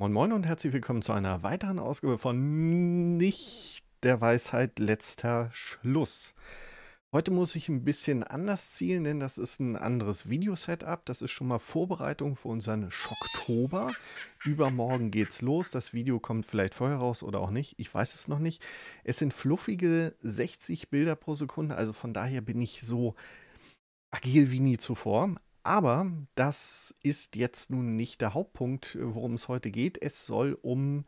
Moin Moin und herzlich willkommen zu einer weiteren Ausgabe von Nicht der Weisheit letzter Schluss. Heute muss ich ein bisschen anders zielen, denn das ist ein anderes Video-Setup. Das ist schon mal Vorbereitung für unseren Schocktober. Übermorgen geht's los. Das Video kommt vielleicht vorher raus oder auch nicht. Ich weiß es noch nicht. Es sind fluffige 60 Bilder pro Sekunde, also von daher bin ich so agil wie nie zuvor. Aber das ist jetzt nun nicht der Hauptpunkt, äh, worum es heute geht. Es soll um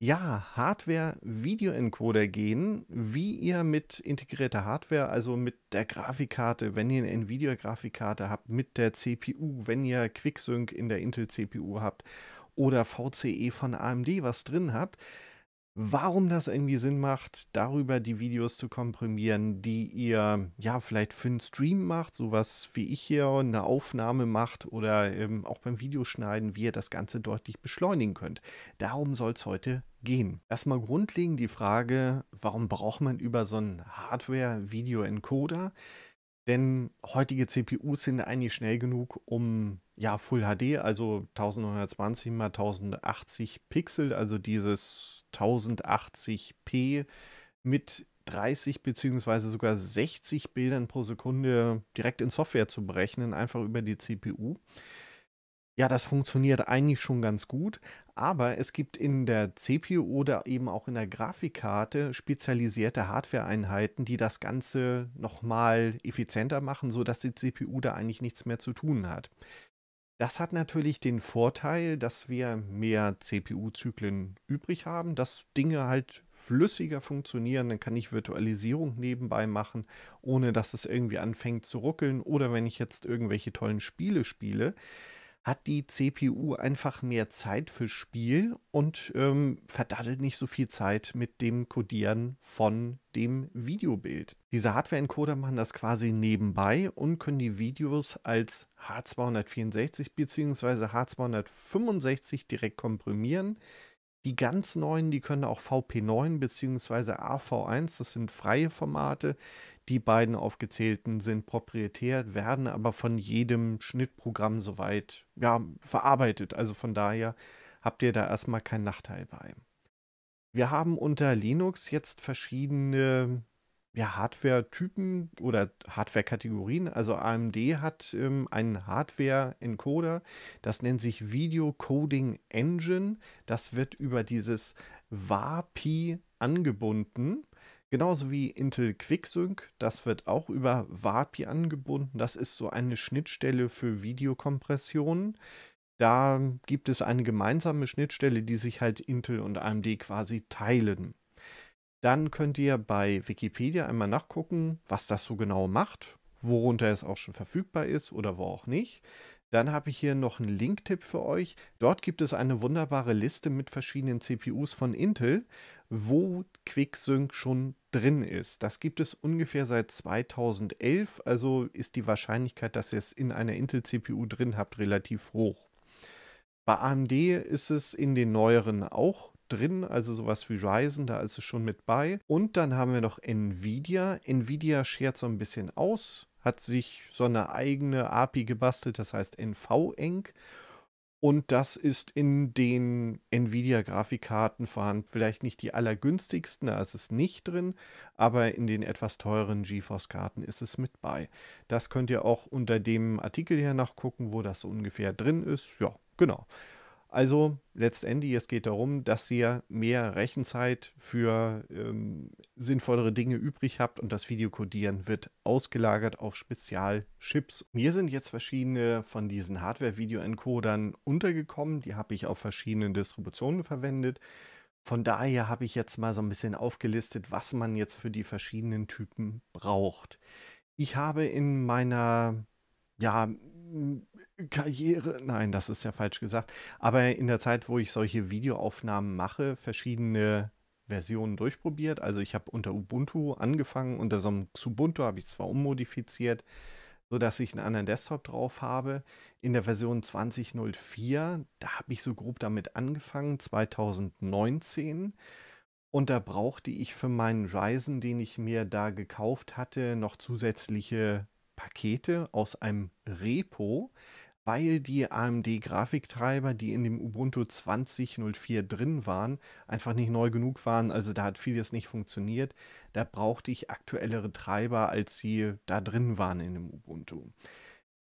ja, Hardware-Video-Encoder gehen, wie ihr mit integrierter Hardware, also mit der Grafikkarte, wenn ihr eine Nvidia-Grafikkarte habt, mit der CPU, wenn ihr QuickSync in der Intel-CPU habt oder VCE von AMD was drin habt, warum das irgendwie Sinn macht, darüber die Videos zu komprimieren, die ihr ja vielleicht für einen Stream macht, sowas wie ich hier eine Aufnahme macht oder ähm, auch beim Videoschneiden, wie ihr das Ganze deutlich beschleunigen könnt. Darum soll es heute gehen. Erstmal grundlegend die Frage, warum braucht man über so einen Hardware-Video-Encoder? Denn heutige CPUs sind eigentlich schnell genug, um ja Full HD, also 1920 x 1080 Pixel, also dieses 1080p mit 30 beziehungsweise sogar 60 Bildern pro Sekunde direkt in Software zu berechnen, einfach über die CPU. Ja, das funktioniert eigentlich schon ganz gut, aber es gibt in der CPU oder eben auch in der Grafikkarte spezialisierte Hardware-Einheiten, die das Ganze nochmal effizienter machen, sodass die CPU da eigentlich nichts mehr zu tun hat. Das hat natürlich den Vorteil, dass wir mehr CPU-Zyklen übrig haben, dass Dinge halt flüssiger funktionieren. Dann kann ich Virtualisierung nebenbei machen, ohne dass es irgendwie anfängt zu ruckeln. Oder wenn ich jetzt irgendwelche tollen Spiele spiele, hat die CPU einfach mehr Zeit für Spiel und ähm, verdaddelt nicht so viel Zeit mit dem Codieren von dem Videobild. Diese Hardware-Encoder machen das quasi nebenbei und können die Videos als H264 bzw. H265 direkt komprimieren die ganz neuen, die können auch VP9 bzw. AV1, das sind freie Formate. Die beiden aufgezählten sind proprietär, werden aber von jedem Schnittprogramm soweit ja, verarbeitet. Also von daher habt ihr da erstmal keinen Nachteil bei. Wir haben unter Linux jetzt verschiedene ja, Hardware-Typen oder Hardware-Kategorien. Also AMD hat ähm, einen Hardware-Encoder, das nennt sich Video Coding Engine. Das wird über dieses WAPI angebunden. Genauso wie Intel QuickSync, das wird auch über WAPI angebunden. Das ist so eine Schnittstelle für Videokompression. Da gibt es eine gemeinsame Schnittstelle, die sich halt Intel und AMD quasi teilen. Dann könnt ihr bei Wikipedia einmal nachgucken, was das so genau macht, worunter es auch schon verfügbar ist oder wo auch nicht. Dann habe ich hier noch einen Link-Tipp für euch. Dort gibt es eine wunderbare Liste mit verschiedenen CPUs von Intel, wo QuickSync schon drin ist. Das gibt es ungefähr seit 2011, also ist die Wahrscheinlichkeit, dass ihr es in einer Intel-CPU drin habt, relativ hoch. Bei AMD ist es in den neueren auch drin, also sowas wie Ryzen, da ist es schon mit bei. Und dann haben wir noch Nvidia. Nvidia schert so ein bisschen aus, hat sich so eine eigene API gebastelt, das heißt NV-Enc. Und das ist in den Nvidia-Grafikkarten vorhanden. Vielleicht nicht die allergünstigsten, da ist es nicht drin, aber in den etwas teuren GeForce-Karten ist es mit bei. Das könnt ihr auch unter dem Artikel hier nachgucken, wo das so ungefähr drin ist. Ja, genau. Also letztendlich, es geht darum, dass ihr mehr Rechenzeit für ähm, sinnvollere Dinge übrig habt und das Videokodieren wird ausgelagert auf Spezialchips. Mir sind jetzt verschiedene von diesen hardware video encodern untergekommen. Die habe ich auf verschiedenen Distributionen verwendet. Von daher habe ich jetzt mal so ein bisschen aufgelistet, was man jetzt für die verschiedenen Typen braucht. Ich habe in meiner ja, Karriere, nein, das ist ja falsch gesagt, aber in der Zeit, wo ich solche Videoaufnahmen mache, verschiedene Versionen durchprobiert. Also ich habe unter Ubuntu angefangen, unter so einem Xubuntu habe ich zwar ummodifiziert, sodass ich einen anderen Desktop drauf habe. In der Version 2004, da habe ich so grob damit angefangen, 2019. Und da brauchte ich für meinen Ryzen, den ich mir da gekauft hatte, noch zusätzliche Pakete aus einem Repo, weil die AMD-Grafiktreiber, die in dem Ubuntu 2004 drin waren, einfach nicht neu genug waren. Also da hat vieles nicht funktioniert. Da brauchte ich aktuellere Treiber, als sie da drin waren in dem Ubuntu.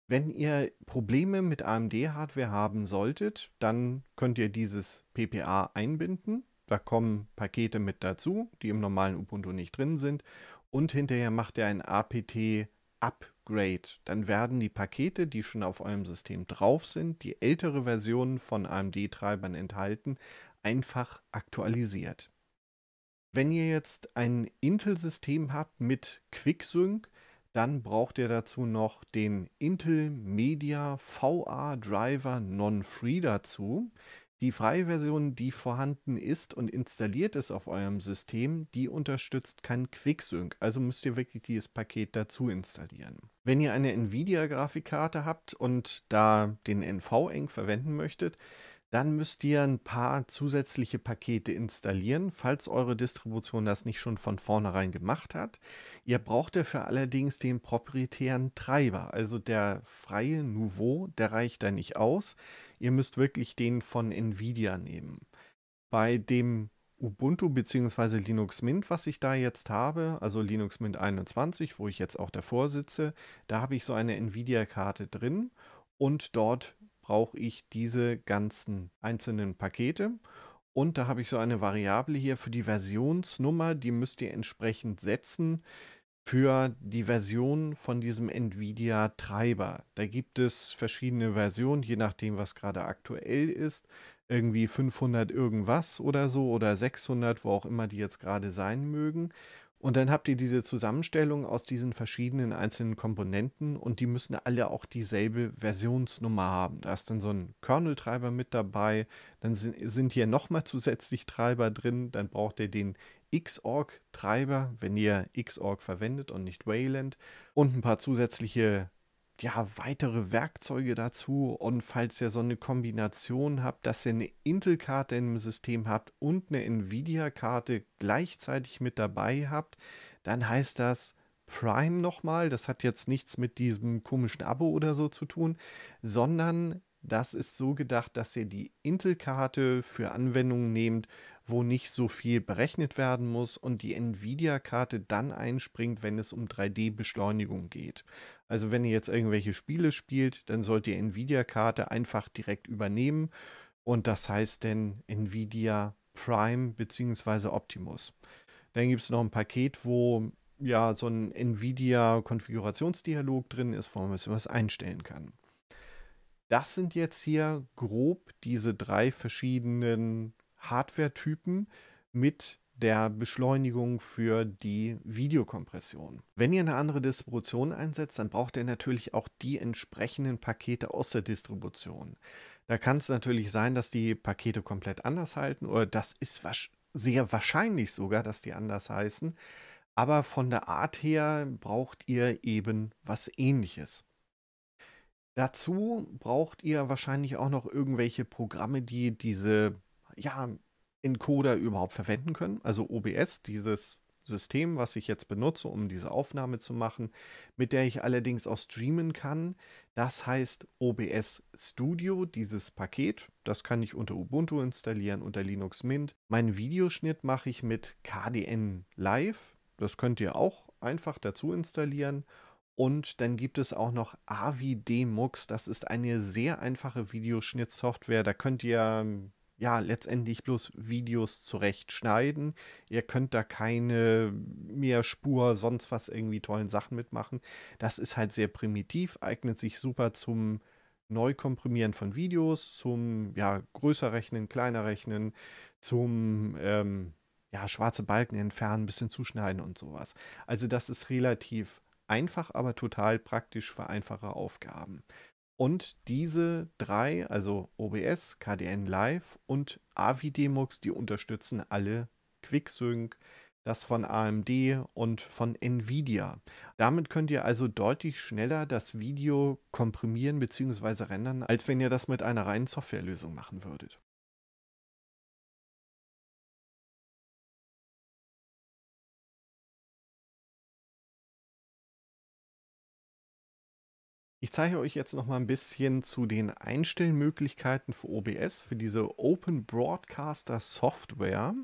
Wenn ihr Probleme mit AMD-Hardware haben solltet, dann könnt ihr dieses PPA einbinden. Da kommen Pakete mit dazu, die im normalen Ubuntu nicht drin sind. Und hinterher macht ihr ein APT-Up Upgrade, dann werden die Pakete, die schon auf eurem System drauf sind, die ältere Versionen von AMD-Treibern enthalten, einfach aktualisiert. Wenn ihr jetzt ein Intel-System habt mit QuickSync, dann braucht ihr dazu noch den Intel Media VA Driver Non-Free dazu. Die freie Version, die vorhanden ist und installiert ist auf eurem System, die unterstützt kein Quicksync. Also müsst ihr wirklich dieses Paket dazu installieren. Wenn ihr eine Nvidia-Grafikkarte habt und da den NV-Eng verwenden möchtet, dann müsst ihr ein paar zusätzliche Pakete installieren, falls eure Distribution das nicht schon von vornherein gemacht hat. Ihr braucht dafür allerdings den proprietären Treiber, also der freie Nouveau, der reicht da nicht aus. Ihr müsst wirklich den von Nvidia nehmen. Bei dem Ubuntu bzw. Linux Mint, was ich da jetzt habe, also Linux Mint 21, wo ich jetzt auch davor sitze, da habe ich so eine Nvidia-Karte drin und dort brauche ich diese ganzen einzelnen Pakete. Und da habe ich so eine Variable hier für die Versionsnummer, die müsst ihr entsprechend setzen für die Version von diesem NVIDIA-Treiber. Da gibt es verschiedene Versionen, je nachdem, was gerade aktuell ist. Irgendwie 500 irgendwas oder so oder 600, wo auch immer die jetzt gerade sein mögen. Und dann habt ihr diese Zusammenstellung aus diesen verschiedenen einzelnen Komponenten und die müssen alle auch dieselbe Versionsnummer haben. Da ist dann so ein Kernel-Treiber mit dabei, dann sind, hier nochmal zusätzlich Treiber drin, dann braucht ihr den Xorg-Treiber, wenn ihr Xorg verwendet und nicht Wayland und ein paar zusätzliche ja, weitere Werkzeuge dazu. Und falls ihr so eine Kombination habt, dass ihr eine Intel-Karte im System habt und eine Nvidia-Karte gleichzeitig mit dabei habt, dann heißt das Prime nochmal. Das hat jetzt nichts mit diesem komischen Abo oder so zu tun, sondern das ist so gedacht, dass ihr die Intel-Karte für Anwendungen nehmt, wo nicht so viel berechnet werden muss und die Nvidia-Karte dann einspringt, wenn es um 3D-Beschleunigung geht. Also wenn ihr jetzt irgendwelche Spiele spielt, dann sollt ihr Nvidia-Karte einfach direkt übernehmen und das heißt dann Nvidia Prime bzw. Optimus. Dann gibt es noch ein Paket, wo ja so ein Nvidia-Konfigurationsdialog drin ist, wo man ein was einstellen kann. Das sind jetzt hier grob diese drei verschiedenen Hardware-Typen mit der Beschleunigung für die Videokompression. Wenn ihr eine andere Distribution einsetzt, dann braucht ihr natürlich auch die entsprechenden Pakete aus der Distribution. Da kann es natürlich sein, dass die Pakete komplett anders halten oder das ist wasch sehr wahrscheinlich sogar, dass die anders heißen. Aber von der Art her braucht ihr eben was ähnliches. Dazu braucht ihr wahrscheinlich auch noch irgendwelche Programme, die diese ja, Encoder überhaupt verwenden können. Also OBS, dieses System, was ich jetzt benutze, um diese Aufnahme zu machen, mit der ich allerdings auch streamen kann. Das heißt OBS Studio, dieses Paket. Das kann ich unter Ubuntu installieren, unter Linux Mint. Mein Videoschnitt mache ich mit KDN Live. Das könnt ihr auch einfach dazu installieren. Und dann gibt es auch noch Avi Demux. Das ist eine sehr einfache Videoschnittsoftware. Da könnt ihr ja letztendlich bloß Videos zurechtschneiden. Ihr könnt da keine mehr Spur, sonst was irgendwie tollen Sachen mitmachen. Das ist halt sehr primitiv, eignet sich super zum Neukomprimieren von Videos, zum ja, größer rechnen, kleiner rechnen, zum ähm, ja, schwarze Balken entfernen, ein bisschen zuschneiden und sowas. Also das ist relativ einfach, aber total praktisch für einfache Aufgaben. Und diese drei, also OBS, KDN Live und AVIDemux, die unterstützen alle QuickSync, das von AMD und von Nvidia. Damit könnt ihr also deutlich schneller das Video komprimieren bzw. rendern, als wenn ihr das mit einer reinen Softwarelösung machen würdet. Ich zeige euch jetzt noch mal ein bisschen zu den Einstellmöglichkeiten für OBS, für diese Open Broadcaster Software.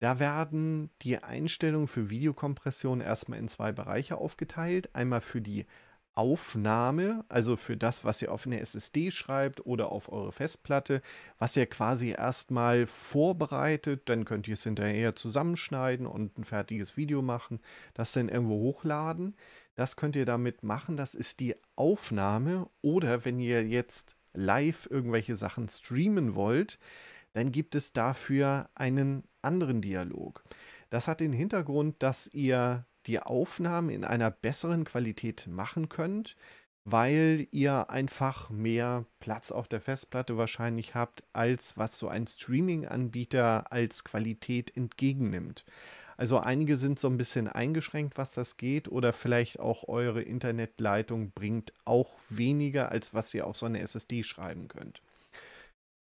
Da werden die Einstellungen für Videokompression erstmal in zwei Bereiche aufgeteilt. Einmal für die Aufnahme, also für das, was ihr auf eine SSD schreibt oder auf eure Festplatte, was ihr quasi erstmal vorbereitet, dann könnt ihr es hinterher zusammenschneiden und ein fertiges Video machen, das dann irgendwo hochladen. Das könnt ihr damit machen. Das ist die Aufnahme. Oder wenn ihr jetzt live irgendwelche Sachen streamen wollt, dann gibt es dafür einen anderen Dialog. Das hat den Hintergrund, dass ihr die Aufnahmen in einer besseren Qualität machen könnt, weil ihr einfach mehr Platz auf der Festplatte wahrscheinlich habt, als was so ein Streaming-Anbieter als Qualität entgegennimmt. Also einige sind so ein bisschen eingeschränkt, was das geht, oder vielleicht auch eure Internetleitung bringt auch weniger, als was ihr auf so eine SSD schreiben könnt.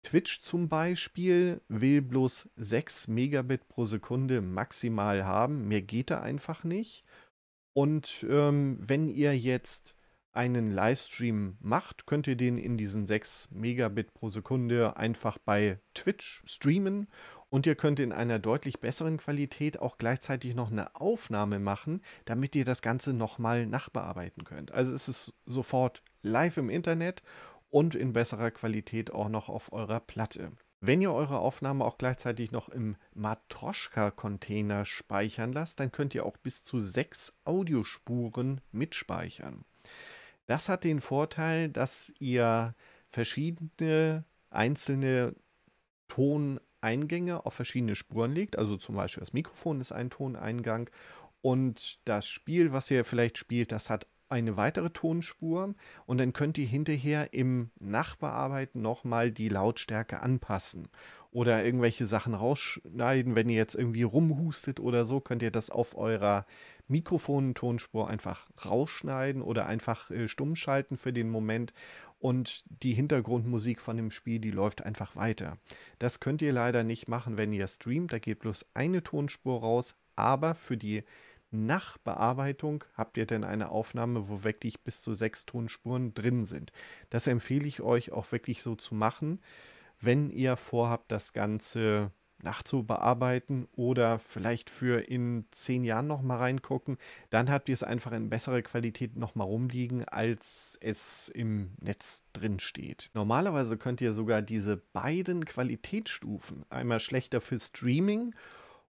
Twitch zum Beispiel will bloß 6 Megabit pro Sekunde maximal haben. Mehr geht da einfach nicht. Und ähm, wenn ihr jetzt einen Livestream macht, könnt ihr den in diesen 6 Megabit pro Sekunde einfach bei Twitch streamen und ihr könnt in einer deutlich besseren Qualität auch gleichzeitig noch eine Aufnahme machen, damit ihr das Ganze nochmal nachbearbeiten könnt. Also es ist sofort live im Internet und in besserer Qualität auch noch auf eurer Platte. Wenn ihr eure Aufnahme auch gleichzeitig noch im Matroschka-Container speichern lasst, dann könnt ihr auch bis zu sechs Audiospuren mitspeichern. Das hat den Vorteil, dass ihr verschiedene einzelne Ton- Eingänge auf verschiedene Spuren legt. Also zum Beispiel das Mikrofon ist ein Toneingang und das Spiel, was ihr vielleicht spielt, das hat eine weitere Tonspur und dann könnt ihr hinterher im Nachbearbeiten nochmal die Lautstärke anpassen oder irgendwelche Sachen rausschneiden. Wenn ihr jetzt irgendwie rumhustet oder so, könnt ihr das auf eurer Mikrofon-Tonspur einfach rausschneiden oder einfach äh, stumm schalten für den Moment und die Hintergrundmusik von dem Spiel, die läuft einfach weiter. Das könnt ihr leider nicht machen, wenn ihr streamt, da geht bloß eine Tonspur raus, aber für die Nachbearbeitung habt ihr denn eine Aufnahme, wo wirklich bis zu sechs Tonspuren drin sind. Das empfehle ich euch auch wirklich so zu machen, wenn ihr vorhabt, das Ganze nachzubearbeiten oder vielleicht für in zehn Jahren nochmal reingucken, dann habt ihr es einfach in bessere Qualität nochmal rumliegen, als es im Netz drin steht. Normalerweise könnt ihr sogar diese beiden Qualitätsstufen, einmal schlechter für Streaming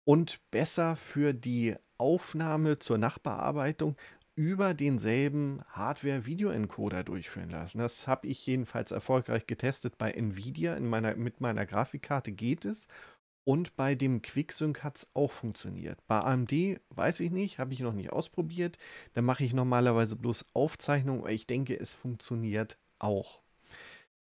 und besser für die Aufnahme zur Nachbearbeitung, über denselben Hardware-Video-Encoder durchführen lassen. Das habe ich jedenfalls erfolgreich getestet bei Nvidia. In meiner, mit meiner Grafikkarte geht es. Und bei dem Quicksync hat es auch funktioniert. Bei AMD weiß ich nicht, habe ich noch nicht ausprobiert. Da mache ich normalerweise bloß Aufzeichnungen, aber ich denke, es funktioniert auch.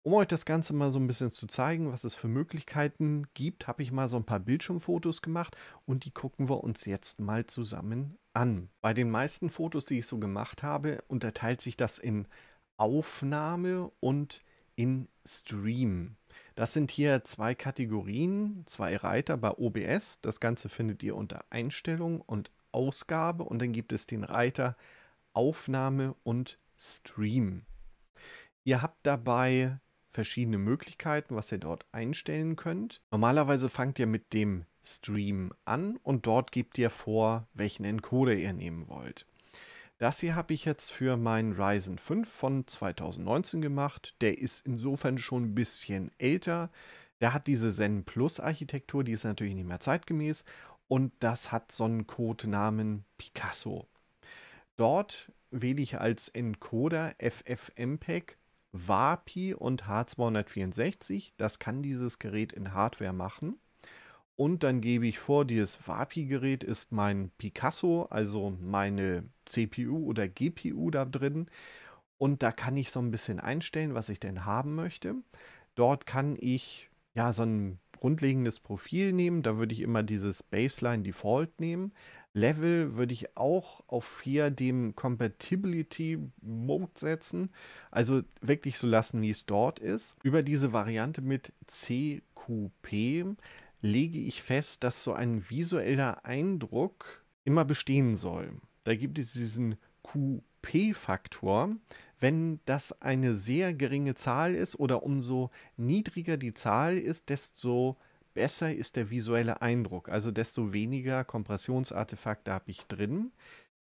Um euch das Ganze mal so ein bisschen zu zeigen, was es für Möglichkeiten gibt, habe ich mal so ein paar Bildschirmfotos gemacht und die gucken wir uns jetzt mal zusammen an. Bei den meisten Fotos, die ich so gemacht habe, unterteilt sich das in Aufnahme und in Stream. Das sind hier zwei Kategorien, zwei Reiter bei OBS. Das Ganze findet ihr unter Einstellungen und Ausgabe und dann gibt es den Reiter Aufnahme und Stream. Ihr habt dabei verschiedene Möglichkeiten, was ihr dort einstellen könnt. Normalerweise fangt ihr mit dem Stream an und dort gebt ihr vor, welchen Encoder ihr nehmen wollt. Das hier habe ich jetzt für meinen Ryzen 5 von 2019 gemacht. Der ist insofern schon ein bisschen älter. Der hat diese Zen Plus Architektur, die ist natürlich nicht mehr zeitgemäß. Und das hat so einen Codenamen Picasso. Dort wähle ich als Encoder FFmpeg VAPI und H264. Das kann dieses Gerät in Hardware machen und dann gebe ich vor, dieses WAPI-Gerät ist mein Picasso, also meine CPU oder GPU da drin. Und da kann ich so ein bisschen einstellen, was ich denn haben möchte. Dort kann ich ja so ein grundlegendes Profil nehmen. Da würde ich immer dieses Baseline Default nehmen. Level würde ich auch auf 4 dem Compatibility Mode setzen. Also wirklich so lassen, wie es dort ist. Über diese Variante mit CQP lege ich fest, dass so ein visueller Eindruck immer bestehen soll. Da gibt es diesen QP-Faktor. Wenn das eine sehr geringe Zahl ist oder umso niedriger die Zahl ist, desto besser ist der visuelle Eindruck. Also desto weniger Kompressionsartefakte habe ich drin.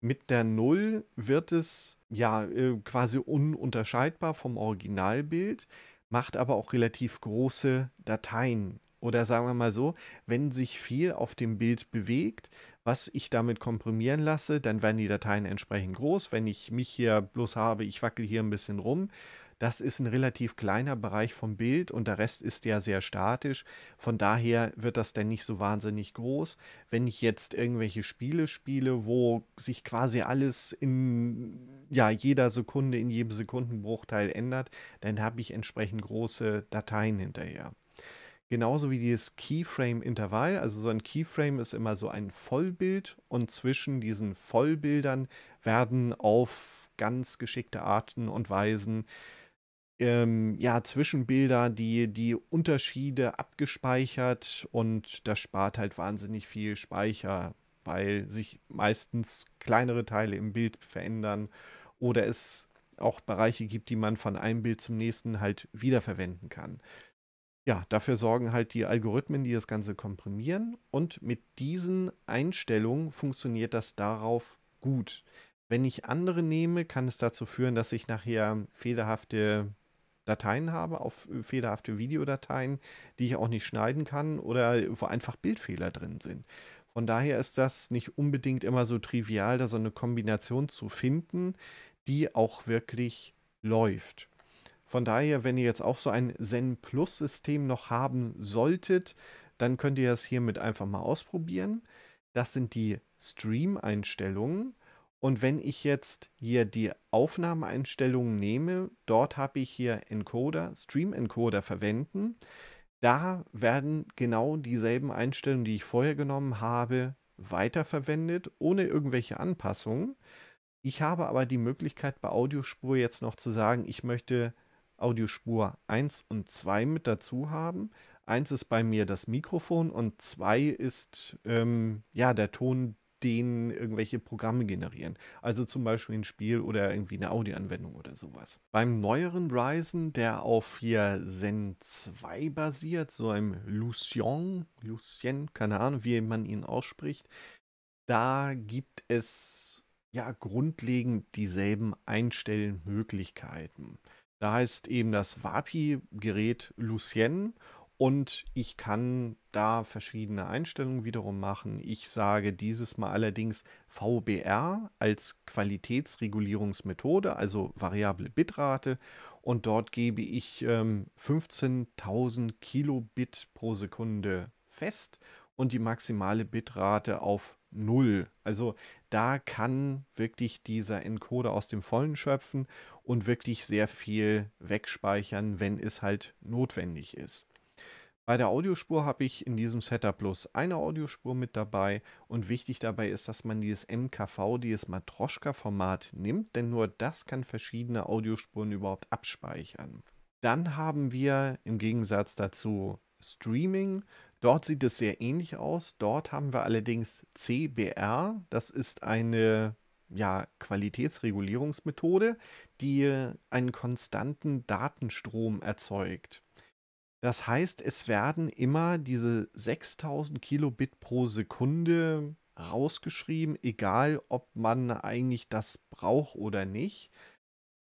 Mit der Null wird es ja äh, quasi ununterscheidbar vom Originalbild, macht aber auch relativ große Dateien oder sagen wir mal so, wenn sich viel auf dem Bild bewegt, was ich damit komprimieren lasse, dann werden die Dateien entsprechend groß. Wenn ich mich hier bloß habe, ich wackel hier ein bisschen rum, das ist ein relativ kleiner Bereich vom Bild und der Rest ist ja sehr statisch. Von daher wird das dann nicht so wahnsinnig groß. Wenn ich jetzt irgendwelche Spiele spiele, wo sich quasi alles in ja, jeder Sekunde, in jedem Sekundenbruchteil ändert, dann habe ich entsprechend große Dateien hinterher. Genauso wie dieses Keyframe-Intervall. Also so ein Keyframe ist immer so ein Vollbild und zwischen diesen Vollbildern werden auf ganz geschickte Arten und Weisen ähm, ja, Zwischenbilder, die, die Unterschiede abgespeichert und das spart halt wahnsinnig viel Speicher, weil sich meistens kleinere Teile im Bild verändern oder es auch Bereiche gibt, die man von einem Bild zum nächsten halt wiederverwenden kann ja, dafür sorgen halt die Algorithmen, die das Ganze komprimieren. Und mit diesen Einstellungen funktioniert das darauf gut. Wenn ich andere nehme, kann es dazu führen, dass ich nachher fehlerhafte Dateien habe, auf äh, fehlerhafte Videodateien, die ich auch nicht schneiden kann oder wo einfach Bildfehler drin sind. Von daher ist das nicht unbedingt immer so trivial, da so eine Kombination zu finden, die auch wirklich läuft. Von daher, wenn ihr jetzt auch so ein Zen Plus System noch haben solltet, dann könnt ihr das hiermit einfach mal ausprobieren. Das sind die Stream-Einstellungen. Und wenn ich jetzt hier die Aufnahmeeinstellungen nehme, dort habe ich hier Encoder, Stream Encoder verwenden. Da werden genau dieselben Einstellungen, die ich vorher genommen habe, weiterverwendet, ohne irgendwelche Anpassungen. Ich habe aber die Möglichkeit bei Audiospur jetzt noch zu sagen, ich möchte Audiospur 1 und 2 mit dazu haben. Eins ist bei mir das Mikrofon und zwei ist ähm, ja der Ton, den irgendwelche Programme generieren. Also zum Beispiel ein Spiel oder irgendwie eine Audioanwendung oder sowas. Beim neueren Ryzen, der auf hier Zen 2 basiert, so einem Lucien, Lucien, keine Ahnung, wie man ihn ausspricht, da gibt es ja grundlegend dieselben Einstellmöglichkeiten. Da ist eben das WAPI-Gerät Lucien und ich kann da verschiedene Einstellungen wiederum machen. Ich sage dieses Mal allerdings VBR als Qualitätsregulierungsmethode, also variable Bitrate. Und dort gebe ich ähm, 15.000 Kilobit pro Sekunde fest und die maximale Bitrate auf 0. Also da kann wirklich dieser Encoder aus dem Vollen schöpfen und wirklich sehr viel wegspeichern, wenn es halt notwendig ist. Bei der Audiospur habe ich in diesem Setup Plus eine Audiospur mit dabei und wichtig dabei ist, dass man dieses MKV, dieses Matroschka-Format nimmt, denn nur das kann verschiedene Audiospuren überhaupt abspeichern. Dann haben wir im Gegensatz dazu Streaming. Dort sieht es sehr ähnlich aus. Dort haben wir allerdings CBR. Das ist eine ja, Qualitätsregulierungsmethode, die einen konstanten Datenstrom erzeugt. Das heißt, es werden immer diese 6000 Kilobit pro Sekunde rausgeschrieben, egal ob man eigentlich das braucht oder nicht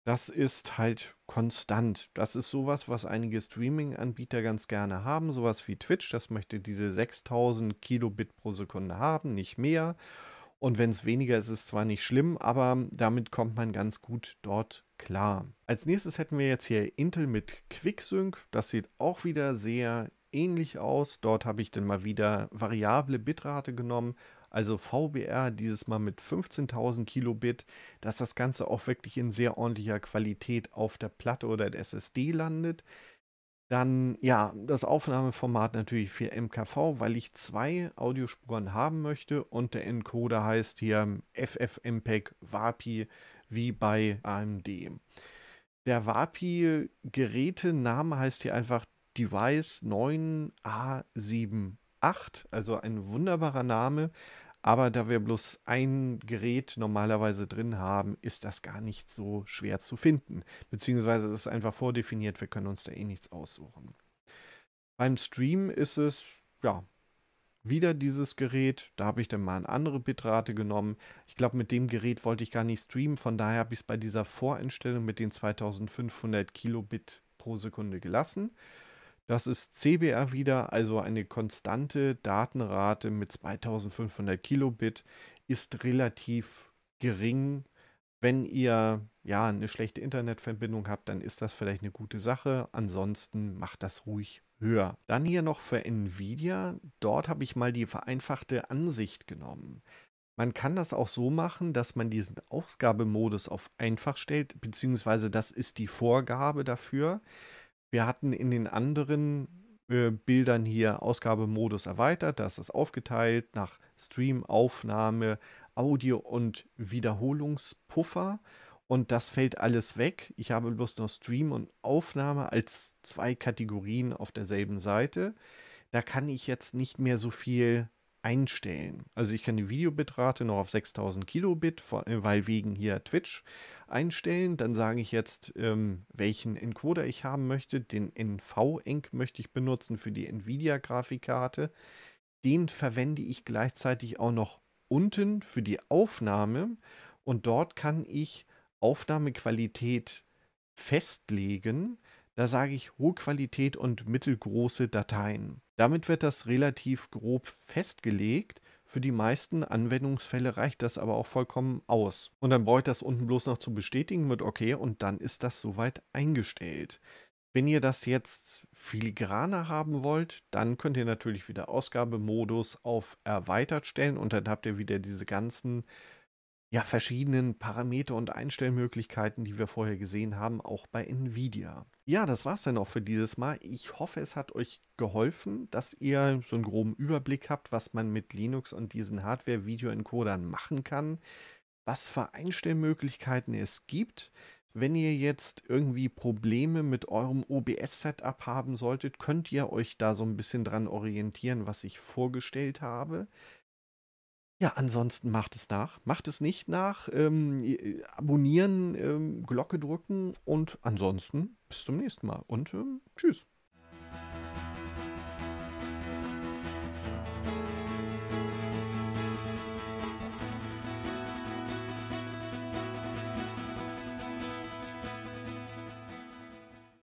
das ist halt konstant. Das ist sowas, was einige Streaming-Anbieter ganz gerne haben. Sowas wie Twitch, das möchte diese 6000 Kilobit pro Sekunde haben, nicht mehr. Und wenn es weniger ist, ist es zwar nicht schlimm, aber damit kommt man ganz gut dort klar. Als nächstes hätten wir jetzt hier Intel mit QuickSync. Das sieht auch wieder sehr ähnlich aus. Dort habe ich dann mal wieder variable Bitrate genommen, also VBR dieses Mal mit 15.000 Kilobit, dass das Ganze auch wirklich in sehr ordentlicher Qualität auf der Platte oder der SSD landet. Dann, ja, das Aufnahmeformat natürlich für MKV, weil ich zwei Audiospuren haben möchte und der Encoder heißt hier FFmpeg WAPI wie bei AMD. Der WAPI-Gerätename heißt hier einfach Device 9A78, also ein wunderbarer Name, aber da wir bloß ein Gerät normalerweise drin haben, ist das gar nicht so schwer zu finden. Beziehungsweise ist es einfach vordefiniert, wir können uns da eh nichts aussuchen. Beim Stream ist es, ja, wieder dieses Gerät. Da habe ich dann mal eine andere Bitrate genommen. Ich glaube, mit dem Gerät wollte ich gar nicht streamen. Von daher habe ich es bei dieser Voreinstellung mit den 2500 Kilobit pro Sekunde gelassen. Das ist CBR wieder, also eine konstante Datenrate mit 2500 Kilobit ist relativ gering. Wenn ihr ja eine schlechte Internetverbindung habt, dann ist das vielleicht eine gute Sache. Ansonsten macht das ruhig höher. Dann hier noch für Nvidia. Dort habe ich mal die vereinfachte Ansicht genommen. Man kann das auch so machen, dass man diesen Ausgabemodus auf einfach stellt, beziehungsweise das ist die Vorgabe dafür. Wir hatten in den anderen äh, Bildern hier Ausgabemodus erweitert. Das ist aufgeteilt nach Stream, Aufnahme, Audio und Wiederholungspuffer. Und das fällt alles weg. Ich habe bloß noch Stream und Aufnahme als zwei Kategorien auf derselben Seite. Da kann ich jetzt nicht mehr so viel einstellen. Also ich kann die Videobitrate noch auf 6000 Kilobit, äh, weil wegen hier Twitch einstellen. Dann sage ich jetzt, ähm, welchen Encoder ich haben möchte. Den NV-Enc möchte ich benutzen für die Nvidia-Grafikkarte. Den verwende ich gleichzeitig auch noch unten für die Aufnahme. Und dort kann ich Aufnahmequalität festlegen da sage ich hohe Qualität und mittelgroße Dateien. Damit wird das relativ grob festgelegt. Für die meisten Anwendungsfälle reicht das aber auch vollkommen aus. Und dann brauche ich das unten bloß noch zu bestätigen mit OK und dann ist das soweit eingestellt. Wenn ihr das jetzt filigraner haben wollt, dann könnt ihr natürlich wieder Ausgabemodus auf Erweitert stellen und dann habt ihr wieder diese ganzen ja, verschiedenen Parameter und Einstellmöglichkeiten, die wir vorher gesehen haben, auch bei Nvidia. Ja, das war es dann auch für dieses Mal. Ich hoffe, es hat euch geholfen, dass ihr so einen groben Überblick habt, was man mit Linux und diesen Hardware-Video-Encodern machen kann, was für Einstellmöglichkeiten es gibt. Wenn ihr jetzt irgendwie Probleme mit eurem OBS-Setup haben solltet, könnt ihr euch da so ein bisschen dran orientieren, was ich vorgestellt habe. Ja, ansonsten macht es nach. Macht es nicht nach. Ähm, abonnieren, ähm, Glocke drücken und ansonsten bis zum nächsten Mal und ähm, tschüss.